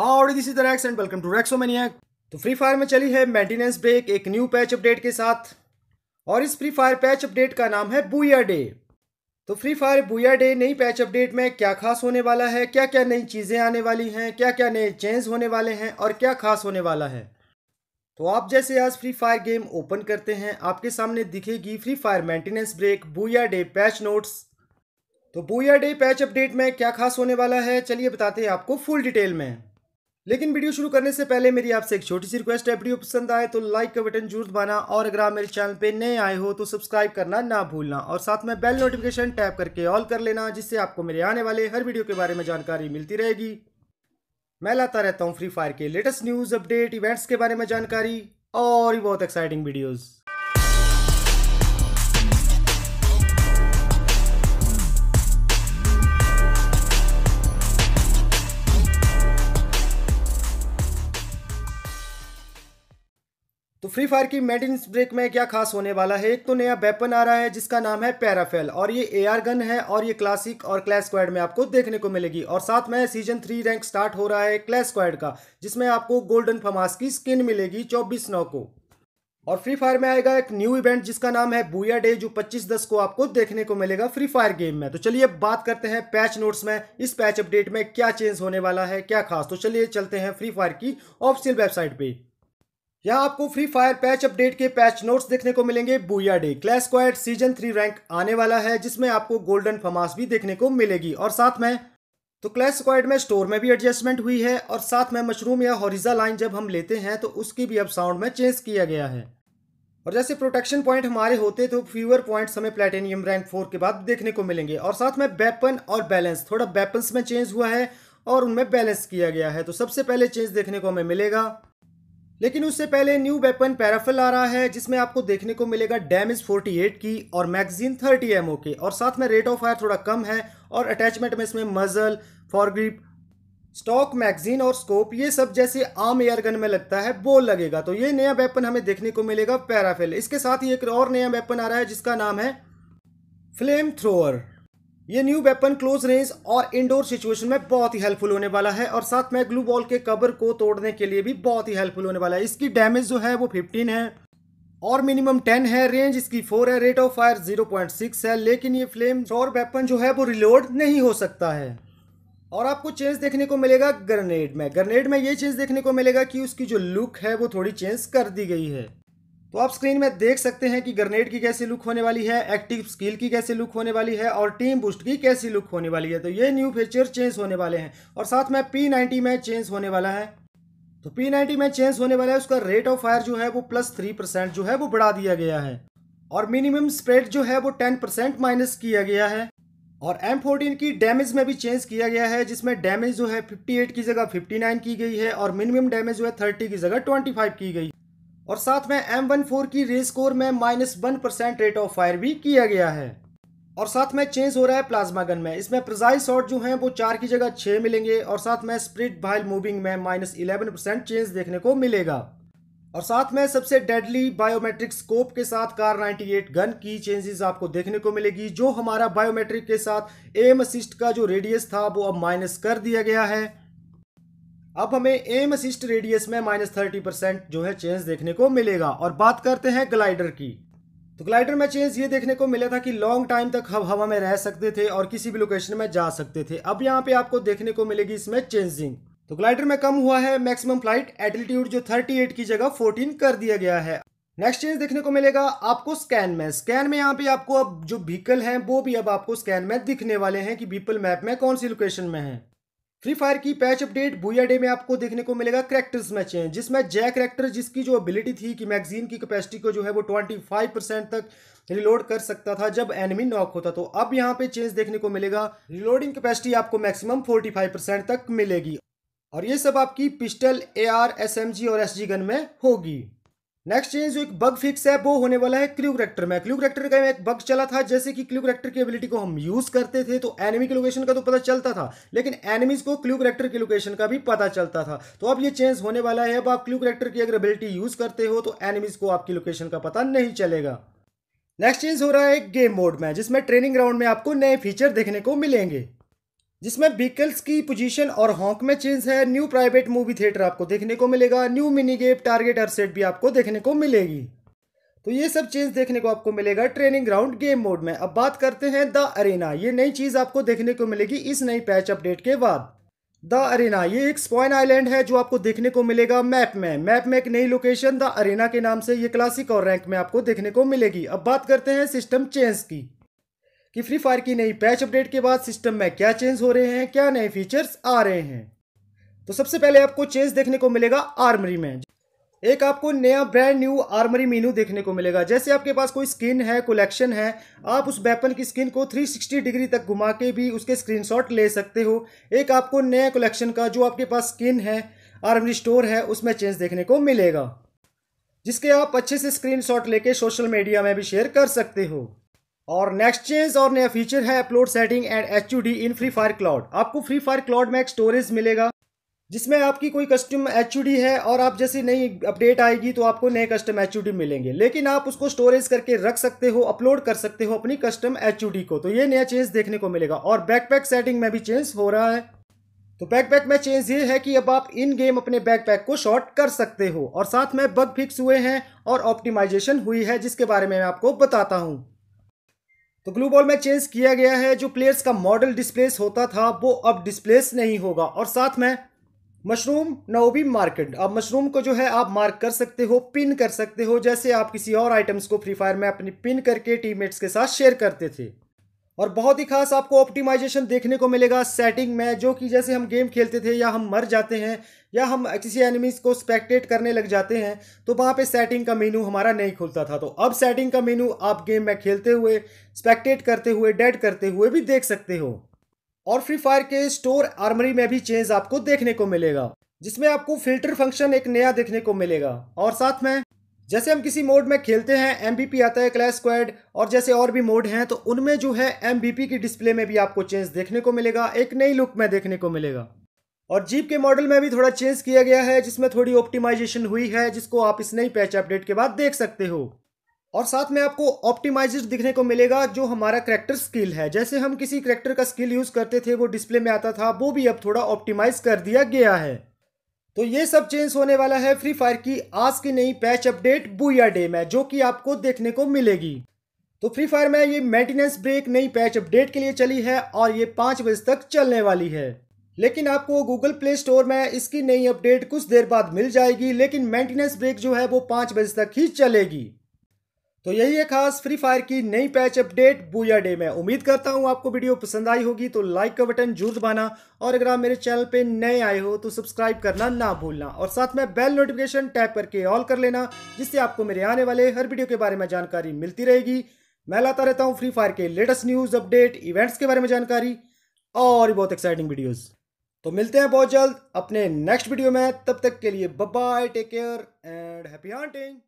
how this is the Rax and welcome to Raxomaniac तो free fire में चली है मेंटेनेंस ब्रेक एक न्यू पैच अपडेट के साथ और इस फ्री फायर पैच अपडेट का नाम है बुया डे तो फ्री फायर बुया डे नई पैच अपडेट में क्या खास होने वाला है क्या क्या नई चीज़ें आने वाली हैं क्या क्या नए चेंज होने वाले हैं और क्या खास होने वाला है तो आप जैसे आज फ्री फायर गेम ओपन करते हैं आपके सामने दिखेगी free fire maintenance break booyah day patch notes तो बुया डे पैच अपडेट में क्या खास होने वाला है चलिए बताते हैं आपको फुल डिटेल में लेकिन वीडियो शुरू करने से पहले मेरी आपसे एक छोटी सी रिक्वेस्ट है वीडियो पसंद आए तो लाइक का बटन जरूर दबाना और अगर आप मेरे चैनल पे नए आए हो तो सब्सक्राइब करना ना भूलना और साथ में बेल नोटिफिकेशन टैप करके ऑल कर लेना जिससे आपको मेरे आने वाले हर वीडियो के बारे में जानकारी मिलती रहेगी मैं लाता रहता हूँ फ्री फायर के लेटेस्ट न्यूज़ अपडेट इवेंट्स के बारे में जानकारी और भी बहुत एक्साइटिंग वीडियोज़ तो फ्री फायर की मेड इन ब्रेक में क्या खास होने वाला है एक तो नया वेपन आ रहा है जिसका नाम है पैराफेल और ये एआर गन है और ये क्लासिक और क्लैश स्क्वाड में आपको देखने को मिलेगी और साथ में सीजन थ्री रैंक स्टार्ट हो रहा है क्लैश स्क्वाड का जिसमें आपको गोल्डन फमास की स्किन मिलेगी चौबीस नौ को और फ्री फायर में आएगा एक न्यू इवेंट जिसका नाम है बुया डे जो 25 दस को आपको देखने को मिलेगा फ्री फायर गेम में तो चलिए बात करते हैं पैच नोट्स में इस पैच अपडेट में क्या चेंज होने वाला है क्या खास तो चलिए चलते हैं फ्री फायर की ऑफिशियल वेबसाइट पे यहाँ आपको फ्री फायर पैच अपडेट के पैच नोट्स देखने को मिलेंगे booyah day clash squad season three rank आने वाला है जिसमें आपको गोल्डन फमास भी देखने को मिलेगी और साथ में तो क्लैश क्वाइट में स्टोर में भी एडजस्टमेंट हुई है और साथ में मशरूम या हॉरिजा लाइन जब हम लेते हैं तो उसकी भी अब साउंड में चेंज किया गया है और जैसे प्रोटेक्शन पॉइंट हमारे होते तो फ्यूअर पॉइंट्स हमें प्लेटेनियम रैंक फोर के बाद देखने को मिलेंगे और साथ में वेपन और बैलेंस थोड़ा वेपन्स में चेंज हुआ है और उनमें बैलेंस किया गया है तो सबसे पहले चेंज देखने को हमें मिलेगा लेकिन उससे पहले न्यू वेपन पैराफिल आ रहा है जिसमें आपको देखने को मिलेगा डैमेज 48 की और मैगजीन 30 एम के और साथ में रेट ऑफ फायर थोड़ा कम है और अटैचमेंट में इसमें मजल फॉरग्रिप स्टॉक मैगजीन और स्कोप ये सब जैसे आम एयर गन में लगता है बोल लगेगा तो ये नया वेपन हमें देखने को मिलेगा पैराफिल इसके साथ ही एक और नया वेपन आ रहा है जिसका नाम है फ्लेम थ्रोअर ये न्यू वेपन क्लोज रेंज और इंडोर सिचुएशन में बहुत ही हेल्पफुल होने वाला है और साथ में ग्लू बॉल के कवर को तोड़ने के लिए भी बहुत ही हेल्पफुल होने वाला है इसकी डैमेज जो है वो 15 है और मिनिमम 10 है रेंज इसकी 4 है रेट ऑफ फायर 0.6 है लेकिन ये फ्लेम और वेपन जो है वो रिलोड नहीं हो सकता है और आपको चेंज देखने को मिलेगा ग्रनेड में ग्रनेड में ये चेंज देखने को मिलेगा कि उसकी जो लुक है वो थोड़ी चेंज कर दी गई है तो आप स्क्रीन में देख सकते हैं कि ग्रनेड की कैसी लुक होने वाली है एक्टिव स्किल की कैसी लुक होने वाली है और टीम बूस्ट की कैसी लुक होने वाली है तो ये न्यू फीचर चेंज होने वाले हैं और साथ में पी नाइनटी में चेंज होने वाला है तो पी नाइनटी में चेंज होने वाला है उसका रेट ऑफ फायर जो है वो प्लस थ्री परसेंट जो है वो बढ़ा दिया गया है और मिनिमम स्प्रेड जो है वो टेन परसेंट माइनस किया गया है और एम फोर्टीन की डैमेज में भी चेंज किया गया है जिसमें डैमेज जो है फिफ्टी एट की जगह फिफ्टी नाइन की गई है और मिनिमम डैमेज जो है थर्टी की जगह ट्वेंटी फाइव की गई और साथ में एम वन फोर की रेस कोर में minus one percent rate of fire भी किया गया है और साथ में चेंज हो रहा है प्लाज्मा गन में इसमें प्रजाइज शॉट जो हैं वो चार की जगह छः मिलेंगे और साथ में स्प्रिट भाइल मूविंग में माइनस इलेवन परसेंट चेंज देखने को मिलेगा और साथ में सबसे डेडली बायोमेट्रिक स्कोप के साथ कार 98 गन की चेंजेस आपको देखने को मिलेगी जो हमारा बायोमेट्रिक के साथ एम असिस्ट का जो रेडियस था वो अब माइनस कर दिया गया है अब हमें एम असिस्ट रेडियस में माइनस थर्टी परसेंट जो है चेंज देखने को मिलेगा और बात करते हैं ग्लाइडर की तो ग्लाइडर में चेंज ये देखने को मिला था कि लॉन्ग टाइम तक हम हवा में रह सकते थे और किसी भी लोकेशन में जा सकते थे अब यहाँ पे आपको देखने को मिलेगी इसमें चेंजिंग तो ग्लाइडर में कम हुआ है मैक्सिमम फ्लाइट एटीट्यूड जो 38 की जगह 14 कर दिया गया है नेक्स्ट चेंज देखने को मिलेगा आपको स्कैन में स्कैन में यहाँ पे आपको अब जो व्हीकल है वो भी अब आपको स्कैन में दिखने वाले हैं कि व्हीपल मैप में कौन सी लोकेशन में है फ्री फायर की पैच अपडेट बुया डे में आपको देखने को मिलेगा करेक्टर्स में चेंज जिसमें जय करेक्टर जिसकी जो एबिलिटी थी कि मैगजीन की कैपेसिटी को जो है वो 25 परसेंट तक रिलोड कर सकता था जब एनिमी नॉक होता तो अब यहाँ पे चेंज देखने को मिलेगा रिलोडिंग कैपेसिटी आपको मैक्सिमम 45 परसेंट तक मिलेगी और ये सब आपकी pistol A R S M G और एस जी गन में होगी नेक्स्ट चेंज जो एक बग फिक्स है वो होने वाला है क्लू करेक्टर में क्ल्यू करेक्टर का एक बग चला था जैसे कि क्ल्यू करेक्टर की एबिलिटी को हम यूज करते थे तो एनिमी के लोकेशन का तो पता चलता था लेकिन एनिमीज को क्लू करेक्टर की लोकेशन का भी पता चलता था तो अब ये चेंज होने वाला है अब आप क्लू करेक्टर की अगर एबिलिटी यूज करते हो तो एनिमीज को आपकी लोकेशन का पता नहीं चलेगा नेक्स्ट चेंज हो रहा है गेम मोड में जिसमें ट्रेनिंग ग्राउंड में आपको नए फीचर देखने को मिलेंगे जिसमें व्हीकल्स की पोजीशन और हॉक में चेंज है न्यू प्राइवेट मूवी थिएटर आपको देखने को मिलेगा न्यू मिनी गेप टारगेट हर सेट भी आपको देखने को मिलेगी तो ये सब चेंज देखने को आपको मिलेगा ट्रेनिंग ग्राउंड गेम मोड में अब बात करते हैं द अरेना ये नई चीज़ आपको देखने को मिलेगी इस नई पैच अपडेट के बाद द अरेना ये एक स्पॉइन आइलैंड है जो आपको देखने को मिलेगा मैप में मैप में एक नई लोकेशन द अरेना के नाम से ये क्लासिक और रैंक में आपको देखने को मिलेगी अब बात करते हैं सिस्टम चेंज की कि फ्री फायर की नई पैच अपडेट के बाद सिस्टम में क्या चेंज हो रहे हैं क्या नए फीचर्स आ रहे हैं तो सबसे पहले आपको चेंज देखने को मिलेगा आर्मरी में एक आपको नया ब्रांड न्यू आर्मरी मीनू देखने को मिलेगा जैसे आपके पास कोई स्किन है कलेक्शन है आप उस वेपन की स्किन को 360 डिग्री तक घुमा के भी उसके स्क्रीनशॉट ले सकते हो एक आपको नया कलेक्शन का जो आपके पास स्किन है आर्मरी स्टोर है उसमें चेंज देखने को मिलेगा जिसके आप अच्छे से स्क्रीन लेके सोशल मीडिया में भी शेयर कर सकते हो और नेक्स्ट चेंज और नया फीचर है अपलोड सेटिंग एंड एच इन फ्री फायर क्लाउड आपको फ्री फायर क्लाउड में एक स्टोरेज मिलेगा जिसमें आपकी कोई कस्टम एच है और आप जैसे नई अपडेट आएगी तो आपको नए कस्टम एच मिलेंगे लेकिन आप उसको स्टोरेज करके रख सकते हो अपलोड कर सकते हो अपनी कस्टम एच को तो ये नया चेंज देखने को मिलेगा और बैकपैक सेटिंग में भी चेंज हो रहा है तो बैकपैक में चेंज ये है कि अब आप इन गेम अपने बैकपैक को शॉर्ट कर सकते हो और साथ में बग फिक्स हुए हैं और ऑप्टिमाइजेशन हुई है जिसके बारे में मैं आपको बताता हूँ तो ग्लू बॉल में चेंज किया गया है जो प्लेयर्स का मॉडल डिस्प्लेस होता था वो अब डिस्प्लेस नहीं होगा और साथ में मशरूम नोबी मार्केट अब मशरूम को जो है आप मार्क कर सकते हो पिन कर सकते हो जैसे आप किसी और आइटम्स को फ्री फायर में अपनी पिन करके टीममेट्स के साथ शेयर करते थे और बहुत ही खास आपको ऑप्टिमाइजेशन देखने को मिलेगा सेटिंग में जो कि जैसे हम गेम खेलते थे या हम मर जाते हैं या हम किसी एनिमीज़ को स्पेक्टेट करने लग जाते हैं तो वहाँ पे सेटिंग का मेनू हमारा नहीं खुलता था तो अब सेटिंग का मेनू आप गेम में खेलते हुए स्पेक्टेट करते हुए डेड करते हुए भी देख सकते हो और फ्री फायर के स्टोर आर्मरी में भी चेंज आपको देखने को मिलेगा जिसमें आपको फिल्टर फंक्शन एक नया देखने को मिलेगा और साथ में जैसे हम किसी मोड में खेलते हैं एम आता है क्लैश स्क्वाड और जैसे और भी मोड हैं तो उनमें जो है एम की डिस्प्ले में भी आपको चेंज देखने को मिलेगा एक नई लुक में देखने को मिलेगा और जीप के मॉडल में भी थोड़ा चेंज किया गया है जिसमें थोड़ी ऑप्टिमाइजेशन हुई है जिसको आप इस नई पैच अपडेट के बाद देख सकते हो और साथ में आपको ऑप्टिमाइज दिखने को मिलेगा जो हमारा करेक्टर स्किल है जैसे हम किसी करेक्टर का स्किल यूज़ करते थे वो डिस्प्ले में आता था वो भी अब थोड़ा ऑप्टिमाइज कर दिया गया है तो ये सब चेंज होने वाला है फ्री फायर की आज की नई पैच अपडेट बुया डे में जो कि आपको देखने को मिलेगी तो फ्री फायर में ये मेंटेनेंस ब्रेक नई पैच अपडेट के लिए चली है और ये पाँच बजे तक चलने वाली है लेकिन आपको गूगल प्ले स्टोर में इसकी नई अपडेट कुछ देर बाद मिल जाएगी लेकिन मेंटेनेंस ब्रेक जो है वो पाँच बजे तक ही चलेगी तो यही है खास फ्री फायर की नई पैच अपडेट बुया डे में उम्मीद करता हूँ आपको वीडियो पसंद आई होगी तो लाइक का बटन जरूर दबाना और अगर आप मेरे चैनल पे नए आए हो तो सब्सक्राइब करना ना भूलना और साथ में बेल नोटिफिकेशन टैप करके ऑल कर लेना जिससे आपको मेरे आने वाले हर वीडियो के बारे में जानकारी मिलती रहेगी मैं लाता रहता हूँ फ्री फायर के लेटेस्ट न्यूज़ अपडेट इवेंट्स के बारे में जानकारी और बहुत एक्साइटिंग वीडियोज़ तो मिलते हैं बहुत जल्द अपने नेक्स्ट वीडियो में तब तक के लिए bye take care and happy hunting